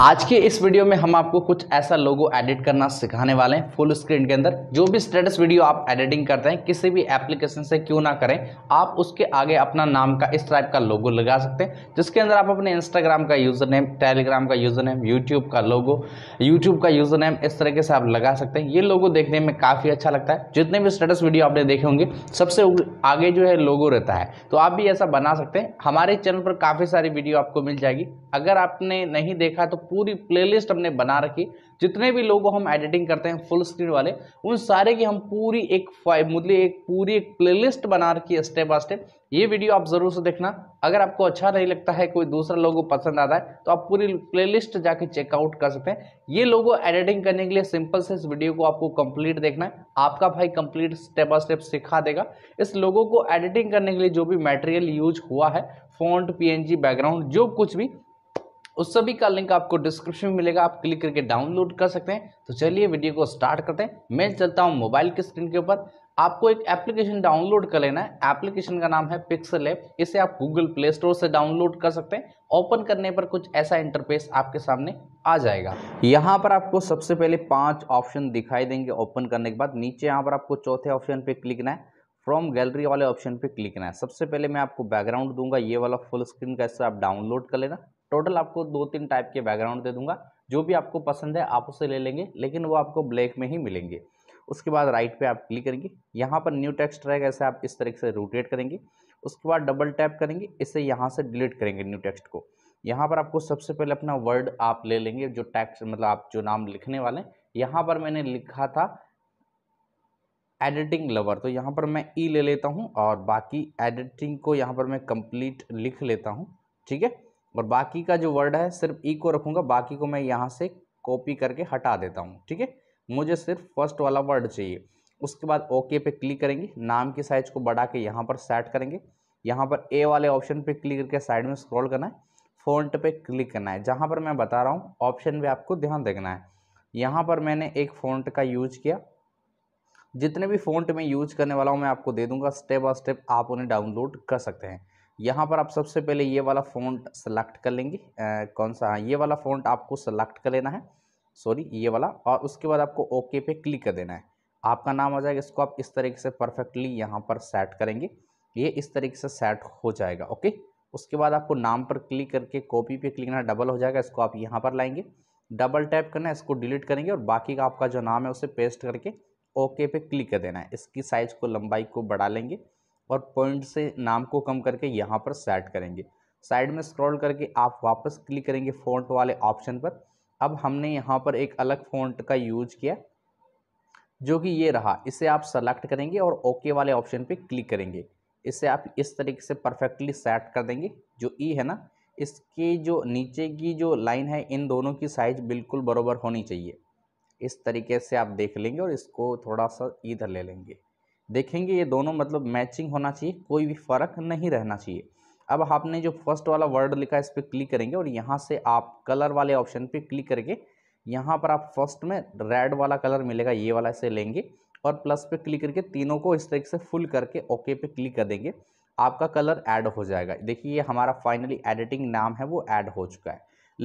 आज के इस वीडियो में हम आपको कुछ ऐसा लोगो एडिट करना सिखाने वाले हैं फुल स्क्रीन के अंदर जो भी स्टेटस वीडियो आप एडिटिंग करते हैं किसी भी एप्लीकेशन से क्यों ना करें आप उसके आगे अपना नाम का इस टाइप का लोगो लगा सकते हैं जिसके अंदर आप अपने इंस्टाग्राम का यूज़र नेम टेलीग्राम का यूज़र नेम यूट्यूब का लोगो यूट्यूब का यूज़र नेम इस तरीके से आप लगा सकते हैं ये लोगो देखने में काफ़ी अच्छा लगता है जितने भी स्टेटस वीडियो आपने देखे होंगे सबसे आगे जो है लोगो रहता है तो आप भी ऐसा बना सकते हैं हमारे चैनल पर काफ़ी सारी वीडियो आपको मिल जाएगी अगर आपने नहीं देखा तो पूरी प्लेलिस्ट हमने बना रखी जितने भी लोगों हम एडिटिंग करते हैं फुल स्क्रीन वाले उन सारे की हम पूरी एक फाइव मतलब एक पूरी एक प्लेलिस्ट बना रखी है स्टेप बाय स्टेप ये वीडियो आप ज़रूर से देखना अगर आपको अच्छा नहीं लगता है कोई दूसरा लोगो पसंद आता है तो आप पूरी प्लेलिस्ट जाके चेकआउट कर सकते हैं ये लोगो एडिटिंग करने के लिए सिंपल से इस वीडियो को आपको कंप्लीट देखना है आपका भाई कंप्लीट स्टेप बाय स्टेप सिखा देगा इस लोगो को एडिटिंग करने के लिए जो भी मटेरियल यूज हुआ है फॉन्ट पी बैकग्राउंड जो कुछ भी उस सभी का लिंक आपको डिस्क्रिप्शन में मिलेगा आप क्लिक करके डाउनलोड कर सकते हैं तो चलिए वीडियो को स्टार्ट करते हैं मैं चलता हूँ मोबाइल की स्क्रीन के ऊपर आपको एक एप्लीकेशन डाउनलोड कर लेना है एप्लीकेशन का नाम है पिक्सल ऐप इसे आप गूगल प्ले स्टोर से डाउनलोड कर सकते हैं ओपन करने पर कुछ ऐसा इंटरफेस आपके सामने आ जाएगा यहाँ पर आपको सबसे पहले पांच ऑप्शन दिखाई देंगे ओपन करने के बाद नीचे यहाँ पर आपको चौथे ऑप्शन पे क्लिक करना है फ्रॉम गैलरी वाले ऑप्शन पे क्लिक करना है सबसे पहले मैं आपको बैकग्राउंड दूंगा ये वाला फुल स्क्रीन का इससे आप डाउनलोड कर लेना टोटल आपको दो तीन टाइप के बैकग्राउंड दे दूंगा जो भी आपको पसंद है आप उसे ले लेंगे लेकिन वो आपको ब्लैक में ही मिलेंगे उसके बाद राइट पे आप क्लिक करेंगे यहाँ पर न्यू टेक्स्ट रहेगा ऐसे आप इस तरीके से रोटेट करेंगे उसके बाद डबल टैप करेंगे इसे यहाँ से डिलीट करेंगे न्यू टेक्स्ट को यहाँ पर आपको सबसे पहले अपना वर्ड आप ले लेंगे जो टैक्स मतलब आप जो नाम लिखने वाले हैं यहाँ पर मैंने लिखा था एडिटिंग लवर तो यहाँ पर मैं ई e ले लेता हूँ और बाकी एडिटिंग को यहाँ पर मैं कंप्लीट लिख लेता हूँ ठीक है और बाकी का जो वर्ड है सिर्फ ई e को रखूँगा बाकी को मैं यहाँ से कॉपी करके हटा देता हूँ ठीक है मुझे सिर्फ फर्स्ट वाला वर्ड चाहिए उसके बाद ओके पे क्लिक करेंगे नाम की साइज को बढ़ा के यहाँ पर सेट करेंगे यहाँ पर ए वाले ऑप्शन पे क्लिक करके साइड में स्क्रॉल करना है फ़ॉन्ट पे क्लिक करना है जहाँ पर मैं बता रहा हूँ ऑप्शन पे आपको ध्यान देखना है यहाँ पर मैंने एक फ़ॉन्ट का यूज किया जितने भी फ़ॉन्ट में यूज करने वाला हूँ मैं आपको दे दूँगा स्टेप बाय स्टेप आप उन्हें डाउनलोड कर सकते हैं यहाँ पर आप सबसे पहले ये वाला फ़ॉन्ट सेलेक्ट कर लेंगे कौन सा हाँ, ये वाला फ़ॉन्ट आपको सेलेक्ट कर लेना है सॉरी ये वाला और उसके बाद आपको ओके पे क्लिक कर देना है आपका नाम आ जाएगा इसको आप इस तरीके से परफेक्टली यहाँ पर सेट करेंगे ये इस तरीके से सेट हो जाएगा ओके उसके बाद आपको नाम पर क्लिक करके कॉपी पे क्लिक करना डबल हो जाएगा इसको आप यहाँ पर लाएंगे डबल टैप करना है इसको डिलीट करेंगे और बाकी का आपका जो नाम है उसे पेस्ट करके ओके पे क्लिक कर देना है इसकी साइज़ को लंबाई को बढ़ा लेंगे और पॉइंट से नाम को कम करके यहाँ पर सेट करेंगे साइड में स्क्रॉल करके आप वापस क्लिक करेंगे फ़ॉन्ट वाले ऑप्शन पर अब हमने यहाँ पर एक अलग फ़ॉन्ट का यूज किया जो कि ये रहा इसे आप सेलेक्ट करेंगे और ओके वाले ऑप्शन पे क्लिक करेंगे इसे आप इस तरीके से परफेक्टली सेट कर देंगे जो ई है ना इसके जो नीचे की जो लाइन है इन दोनों की साइज बिल्कुल बराबर होनी चाहिए इस तरीके से आप देख लेंगे और इसको थोड़ा सा इधर ले लेंगे देखेंगे ये दोनों मतलब मैचिंग होना चाहिए कोई भी फ़र्क नहीं रहना चाहिए अब आपने जो फर्स्ट वाला वर्ड लिखा है इस पर क्लिक करेंगे और यहाँ से आप कलर वाले ऑप्शन पर क्लिक करके यहाँ पर आप फर्स्ट में रेड वाला कलर मिलेगा ये वाला इसे लेंगे और प्लस पे क्लिक करके तीनों को इस तरीके से फुल करके ओके पे क्लिक कर देंगे आपका कलर ऐड हो जाएगा देखिए ये हमारा फाइनली एडिटिंग नाम है वो ऐड हो चुका है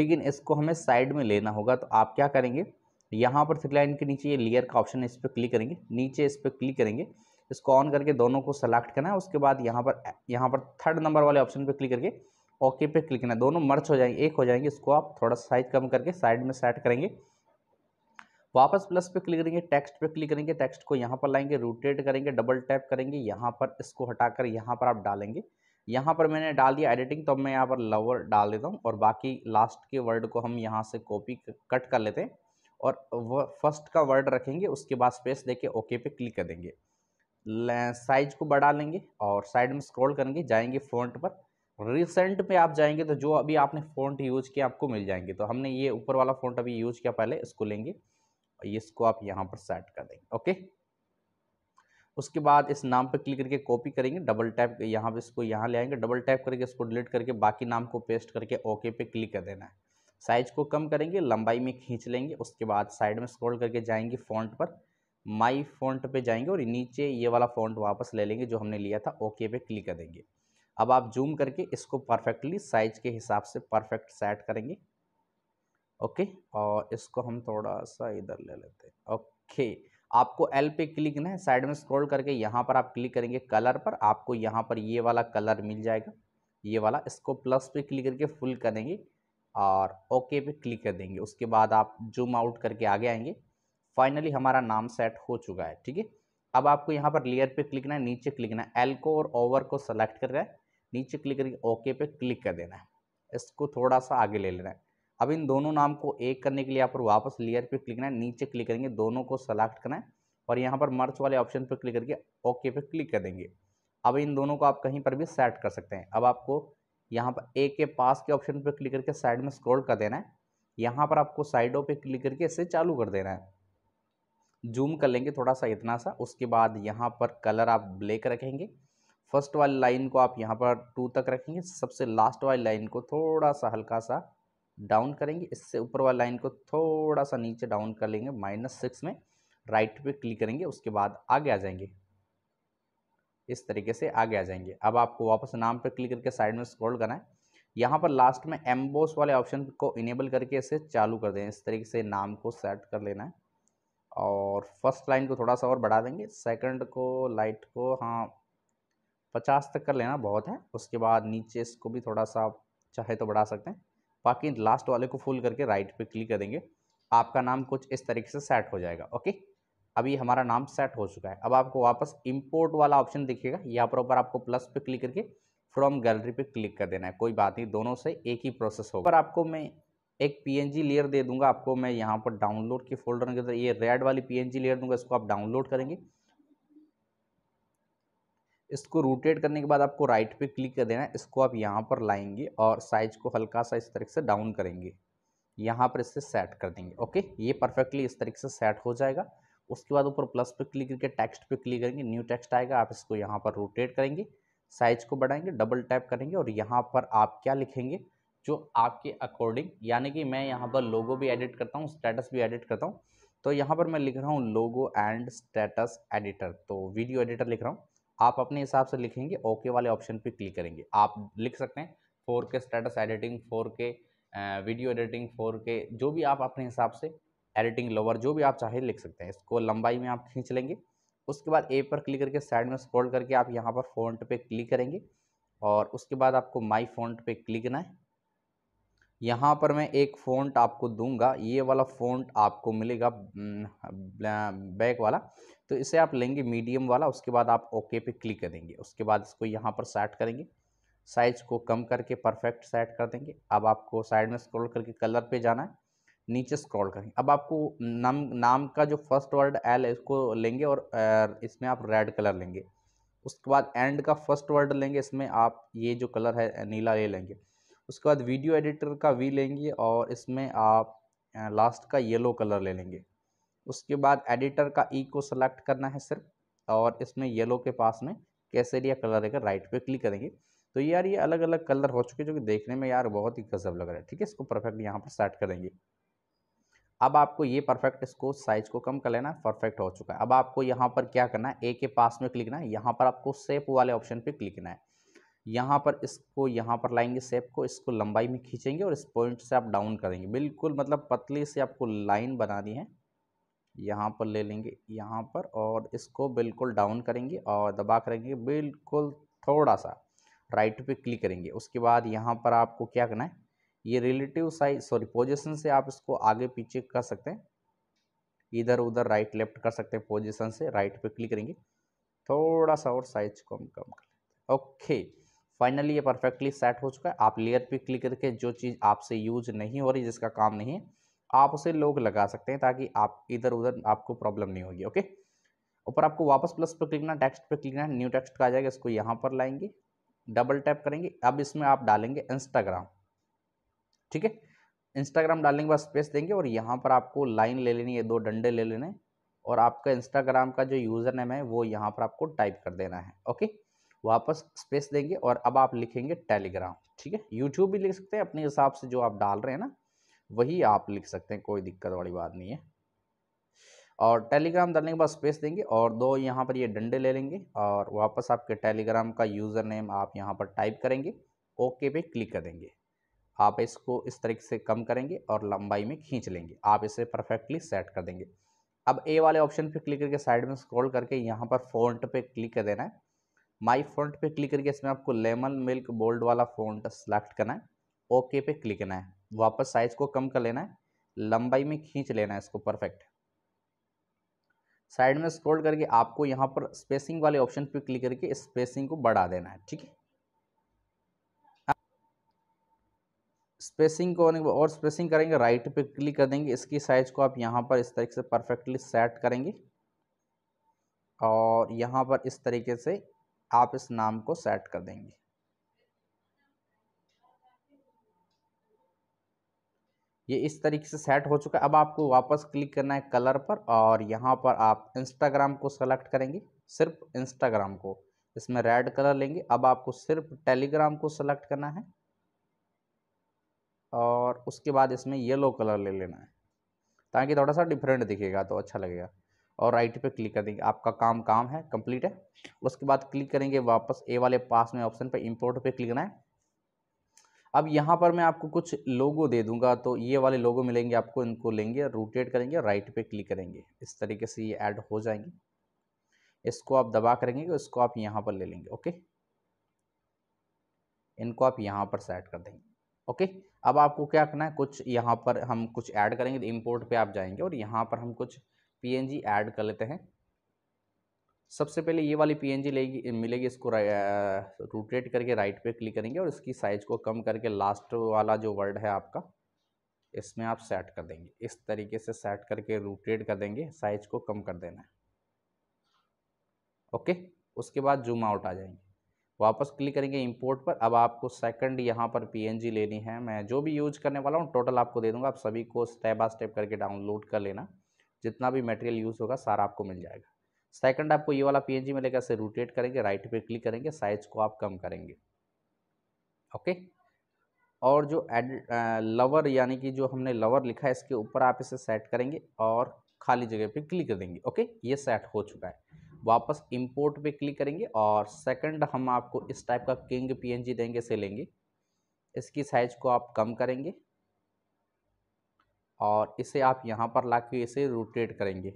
लेकिन इसको हमें साइड में लेना होगा तो आप क्या करेंगे यहाँ पर थ्री लाइन के नीचे ये लेयर का ऑप्शन है इस पर क्लिक करेंगे नीचे इस पर क्लिक करेंगे इसको ऑन करके दोनों को सेलेक्ट करना है उसके बाद यहाँ पर यहाँ पर थर्ड नंबर वाले ऑप्शन पर क्लिक करके ओके पे क्लिक करना है दोनों मर्च हो जाएंगे एक हो जाएंगे इसको आप थोड़ा साइज कम करके साइड में सेट करेंगे वापस प्लस पे क्लिक करेंगे टेक्स्ट पे क्लिक करेंगे टेक्स्ट को यहाँ पर लाएंगे रोटेट करेंगे डबल टैप करेंगे यहाँ पर इसको हटाकर यहाँ पर आप डालेंगे यहाँ पर मैंने डाल दिया एडिटिंग तो अब मैं यहाँ पर लवर डाल देता हूँ और बाकी लास्ट के वर्ड को हम यहाँ से कॉपी कट कर लेते हैं और फर्स्ट का वर्ड रखेंगे उसके बाद स्पेस देके ओके पे क्लिक कर देंगे साइज को बढ़ा लेंगे और साइड में स्क्रॉल करेंगे जाएंगे फ़ॉन्ट पर रिसेंट पे आप जाएंगे तो जो अभी आपने फ़ॉन्ट यूज किया आपको मिल जाएंगे तो हमने ये ऊपर वाला फ़ॉन्ट अभी यूज किया पहले इसको लेंगे और इसको आप यहाँ पर सेट कर देंगे ओके उसके बाद इस नाम पर क्लिक करके कॉपी करेंगे डबल टैप यहाँ पर इसको यहाँ ले आएंगे डबल टैप करके इसको डिलीट करके बाकी नाम को पेस्ट करके ओके पे क्लिक कर देना है साइज को कम करेंगे लंबाई में खींच लेंगे उसके बाद साइड में स्क्रॉल करके जाएंगे फ़ॉन्ट पर माई फ़ॉन्ट पे जाएंगे और नीचे ये वाला फ़ॉन्ट वापस ले लेंगे जो हमने लिया था ओके पे क्लिक कर देंगे अब आप जूम करके इसको परफेक्टली साइज के हिसाब से परफेक्ट सेट करेंगे ओके और इसको हम थोड़ा सा इधर ले लेते हैं ओके आपको एल पे क्लिक ना है साइड में स्क्रॉल करके यहाँ पर आप क्लिक करेंगे कलर पर आपको यहाँ पर ये वाला कलर मिल जाएगा ये वाला इसको प्लस पे क्लिक करके फुल करेंगे और ओके पे क्लिक कर देंगे उसके बाद आप जूम आउट करके आगे आएंगे फाइनली हमारा नाम सेट हो चुका है ठीक है अब आपको यहाँ पर लेयर पे क्लिक करना है नीचे क्लिक करना है एल को और ओवर को सेलेक्ट कर रहा है नीचे क्लिक करके ओके पे क्लिक कर देना है इसको थोड़ा सा आगे ले लेना है अब इन दोनों नाम को एक करने के लिए यहाँ पर वापस लेयर पे क्लिक करना है नीचे क्लिक करेंगे दोनों को सेलेक्ट करना है और यहाँ पर मर्च वाले ऑप्शन पर क्लिक करके ओके पे क्लिक कर देंगे अब इन दोनों को आप कहीं पर भी सेट कर सकते हैं अब आपको यहाँ पर ए के पास के ऑप्शन पर क्लिक करके साइड में स्क्रॉल कर देना है यहाँ पर आपको साइडों पर क्लिक करके इसे चालू कर देना है जूम कर लेंगे थोड़ा सा इतना सा उसके बाद यहाँ पर कलर आप ब्लैक रखेंगे फर्स्ट वाली लाइन को आप यहाँ पर टू तक रखेंगे सबसे लास्ट वाली लाइन को थोड़ा सा हल्का सा डाउन करेंगे इससे ऊपर वाली लाइन को थोड़ा सा नीचे डाउन कर लेंगे माइनस सिक्स में राइट पे क्लिक करेंगे उसके बाद आगे आ जाएंगे इस तरीके से आगे आ जाएंगे अब आपको वापस नाम पर क्लिक करके साइड में स्क्रॉल करना है यहाँ पर लास्ट में एम्बोस वाले ऑप्शन को इनेबल करके इसे चालू कर दें इस तरीके से नाम को सेट कर लेना है और फर्स्ट लाइन को थोड़ा सा और बढ़ा देंगे सेकंड को लाइट को हाँ पचास तक कर लेना बहुत है उसके बाद नीचे इसको भी थोड़ा सा चाहे तो बढ़ा सकते हैं बाकी लास्ट वाले को फुल करके राइट पे क्लिक कर देंगे आपका नाम कुछ इस तरीके से सेट हो जाएगा ओके अभी हमारा नाम सेट हो चुका है अब आपको वापस इम्पोर्ट वाला ऑप्शन दिखेगा यहाँ पर ऊपर आपको प्लस पे क्लिक करके फ्रॉम गैलरी पे क्लिक कर देना है कोई बात नहीं दोनों से एक ही प्रोसेस होगा पर आपको मैं एक पीएनजी लेयर दे दूंगा आपको मैं यहाँ पर डाउनलोड के फोल्डर के अंदर ये रेड वाली पीएनजी लेयर दूंगा इसको आप डाउनलोड करेंगे इसको रोटेट करने के बाद आपको राइट पे क्लिक कर देना है इसको आप यहाँ पर लाएंगे और साइज को हल्का सा इस तरीके से डाउन करेंगे यहाँ पर इसे सेट कर देंगे ओके ये परफेक्टली इस तरीके से सेट हो जाएगा उसके बाद ऊपर प्लस पे क्लिक करके टेक्स्ट पे क्लिक करेंगे न्यू टेक्स्ट आएगा आप इसको यहाँ पर रोटेट करेंगे साइज को बढ़ाएंगे डबल टैप करेंगे और यहाँ पर आप क्या लिखेंगे जो आपके अकॉर्डिंग यानी कि मैं यहाँ पर लोगो भी एडिट करता हूँ स्टेटस भी एडिट करता हूँ तो यहाँ पर मैं लिख रहा हूँ लोगो एंड स्टेटस एडिटर तो वीडियो एडिटर लिख रहा हूँ आप अपने हिसाब से लिखेंगे ओके वाले ऑप्शन पे क्लिक करेंगे आप लिख सकते हैं four K status editing four K video editing four K जो भी आप अपने हिसाब से एडिटिंग लोवर जो भी आप चाहे लिख सकते हैं इसको लंबाई में आप खींच लेंगे उसके बाद ए पर क्लिक करके साइड में स्क्रॉल करके आप यहाँ पर फोन पे क्लिक करेंगे और उसके बाद आपको माई फोन पे क्लिक करना है यहाँ पर मैं एक फ़ॉन्ट आपको दूंगा ये वाला फ़ॉन्ट आपको मिलेगा हम्म, बैक वाला तो इसे आप लेंगे मीडियम वाला उसके बाद आप ओके पे क्लिक करेंगे उसके बाद इसको यहाँ पर सेट करेंगे साइज़ को कम करके परफेक्ट सेट कर देंगे अब आपको साइड में स्क्रॉल करके कलर पे जाना है नीचे स्क्रॉल करेंगे अब आपको नाम नाम का जो फर्स्ट वर्ड एल है इसको लेंगे और इसमें आप रेड कलर लेंगे उसके बाद एंड का फर्स्ट वर्ड लेंगे इसमें आप ये जो कलर है नीला ले लेंगे उसके बाद वीडियो एडिटर का वी लेंगे और इसमें आप लास्ट का येलो कलर ले लेंगे उसके बाद एडिटर का ई e को सेलेक्ट करना है सिर्फ और इसमें येलो के पास में कैसेरिया कलर है राइट पे क्लिक करेंगे तो यार ये अलग अलग कलर हो चुके जो कि देखने में यार बहुत ही गजब लग रहा है ठीक है इसको परफेक्ट यहाँ पर सेट करेंगे अब आपको ये परफेक्ट इसको साइज को कम कर लेना परफेक्ट हो चुका है अब आपको यहाँ पर क्या करना है ए के पास में क्लिक है यहाँ पर आपको सेप वाले ऑप्शन पे क्लिक करना है यहाँ पर इसको यहाँ पर लाएंगे सेप को इसको लंबाई में खींचेंगे और इस पॉइंट से आप डाउन करेंगे बिल्कुल मतलब पतली से आपको लाइन बनानी है यहाँ पर ले लेंगे यहाँ पर और इसको बिल्कुल डाउन करेंगे और दबा करेंगे बिल्कुल थोड़ा सा राइट पे क्लिक करेंगे उसके बाद यहाँ पर आपको क्या करना है ये रिलेटिव साइज सॉरी पोजिशन से आप इसको आगे पीछे कर सकते हैं इधर उधर राइट लेफ्ट कर सकते हैं पोजिशन से राइट पर क्लिक करेंगे थोड़ा सा और साइज को हम कम कर लेते हैं ओके फाइनली ये परफेक्टली सेट हो चुका है आप लेयर पे क्लिक करके जो चीज़ आपसे यूज नहीं हो रही जिसका काम नहीं है आप उसे लोग लगा सकते हैं ताकि आप इधर उधर आपको प्रॉब्लम नहीं होगी ओके ऊपर आपको वापस प्लस पर क्लिक ना टेक्स्ट पर क्लिक ना न्यू टेक्स्ट का आ जाएगा इसको यहाँ पर लाएंगे डबल टैप करेंगे अब इसमें आप डालेंगे इंस्टाग्राम ठीक है इंस्टाग्राम डालने के बाद स्पेस देंगे और यहाँ पर आपको लाइन ले लेनी है दो डंडे ले लेने और आपका इंस्टाग्राम का जो यूज़र नेम है वो यहाँ पर आपको टाइप कर देना है ओके वापस स्पेस देंगे और अब आप लिखेंगे टेलीग्राम ठीक है यूट्यूब भी लिख सकते हैं अपने हिसाब से जो आप डाल रहे हैं ना वही आप लिख सकते हैं कोई दिक्कत वाली बात नहीं है और टेलीग्राम डालने के बाद स्पेस देंगे और दो यहाँ पर ये डंडे ले लेंगे और वापस आपके टेलीग्राम का यूज़र नेम आप यहाँ पर टाइप करेंगे ओके पे क्लिक कर देंगे आप इसको इस तरीके से कम करेंगे और लंबाई में खींच लेंगे आप इसे परफेक्टली सेट कर देंगे अब ए वाले ऑप्शन पे क्लिक करके साइड में स्क्रॉल करके यहाँ पर फॉन्ट पे क्लिक कर देना है माई फॉन्ट पे क्लिक करके इसमें आपको लेमन मिल्क बोल्ड वाला फॉन्ट सेलेक्ट करना है ओके पे क्लिक करना है वापस साइज को कम कर लेना है लंबाई में खींच लेना है इसको परफेक्ट साइड में स्क्रॉल करके आपको यहाँ पर स्पेसिंग वाले ऑप्शन पे क्लिक करके स्पेसिंग को बढ़ा देना है ठीक है स्पेसिंग को होने और स्पेसिंग करेंगे राइट पे क्लिक कर देंगे इसकी साइज को आप यहाँ पर इस तरीके से परफेक्टली सेट करेंगे और यहाँ पर इस तरीके से आप इस नाम को सेट कर देंगे ये इस तरीके से सेट हो चुका है अब आपको वापस क्लिक करना है कलर पर और यहाँ पर आप इंस्टाग्राम को सेलेक्ट करेंगे सिर्फ इंस्टाग्राम को इसमें रेड कलर लेंगे अब आपको सिर्फ टेलीग्राम को सेलेक्ट करना है और उसके बाद इसमें येलो कलर ले लेना है ताकि थोड़ा सा डिफरेंट दिखेगा तो अच्छा लगेगा और राइट पे क्लिक कर देंगे आपका काम काम है कंप्लीट है उसके बाद क्लिक करेंगे वापस ए वाले पास में ऑप्शन पर इम्पोर्ट पे क्लिक करना है अब यहाँ पर मैं आपको कुछ लोगो दे दूंगा तो ये वाले लोगो मिलेंगे आपको इनको लेंगे रोटेट करेंगे राइट पे क्लिक करेंगे इस तरीके से ये ऐड हो जाएंगे इसको आप दबा करेंगे तो इसको आप यहाँ पर ले लेंगे ओके इनको आप यहाँ पर सेट कर देंगे ओके अब आपको क्या करना है कुछ यहाँ पर हम कुछ ऐड करेंगे तो इम्पोर्ट पे आप जाएंगे और यहाँ पर हम कुछ पीएनजी ऐड कर लेते हैं सबसे पहले ये वाली पीएनजी लेगी मिलेगी इसको रोटेट करके राइट पे क्लिक करेंगे और इसकी साइज़ को कम करके लास्ट वाला जो वर्ड है आपका इसमें आप सेट कर देंगे इस तरीके से सेट करके रोटेट कर देंगे साइज को कम कर देना है ओके उसके बाद जूम आउट आ जाएंगे वापस क्लिक करेंगे इंपोर्ट पर अब आपको सेकंड यहाँ पर पीएनजी लेनी है मैं जो भी यूज करने वाला हूँ टोटल आपको दे दूँगा आप सभी को स्टेप बाय स्टेप करके डाउनलोड कर लेना जितना भी मटेरियल यूज़ होगा सारा आपको मिल जाएगा सेकंड आपको ये वाला पीएनजी मिलेगा इसे रोटेट करेंगे राइट पे क्लिक करेंगे साइज को आप कम करेंगे ओके और जो एड लवर यानी कि जो हमने लवर लिखा है इसके ऊपर आप इसे सेट करेंगे और खाली जगह पे क्लिक कर देंगे ओके ये सेट हो चुका है वापस इंपोर्ट पे क्लिक करेंगे और सेकंड हम आपको इस टाइप का किंग पीएनजी देंगे से लेंगे इसकी साइज को आप कम करेंगे और इसे आप यहाँ पर ला के इसे रोटेट करेंगे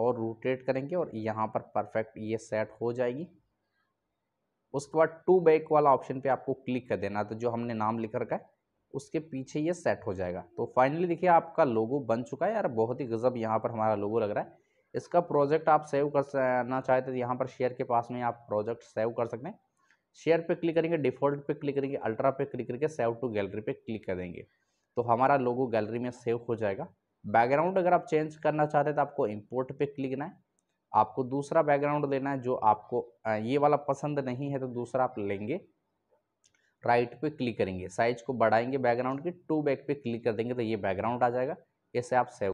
और रोटेट करेंगे और यहाँ पर परफेक्ट ये सेट हो जाएगी उसके बाद टू बैक वाला ऑप्शन पे आपको क्लिक कर देना तो जो हमने नाम लिख रखा है उसके पीछे ये सेट हो जाएगा तो फाइनली देखिए आपका लोगो बन चुका है यार बहुत ही गज़ब यहाँ पर हमारा लोगो लग रहा है इसका प्रोजेक्ट आप सेव करना चाहते तो यहाँ पर शेयर के पास में आप प्रोजेक्ट सेव कर सकते हैं शेयर पे क्लिक करेंगे डिफ़ॉल्ट पे क्लिक करेंगे अल्ट्रा पे क्लिक करके सेव टू गैलरी पे क्लिक कर देंगे तो हमारा लोगो गैलरी में सेव हो जाएगा बैकग्राउंड अगर आप चेंज करना चाहते हैं तो आपको इंपोर्ट पे क्लिक करना है आपको दूसरा बैकग्राउंड लेना है जो आपको ये वाला पसंद नहीं है तो दूसरा आप लेंगे राइट पे क्लिक करेंगे साइज को बढ़ाएंगे बैकग्राउंड के टू बैक पे क्लिक कर देंगे तो ये बैकग्राउंड आ जाएगा इसे आप सेव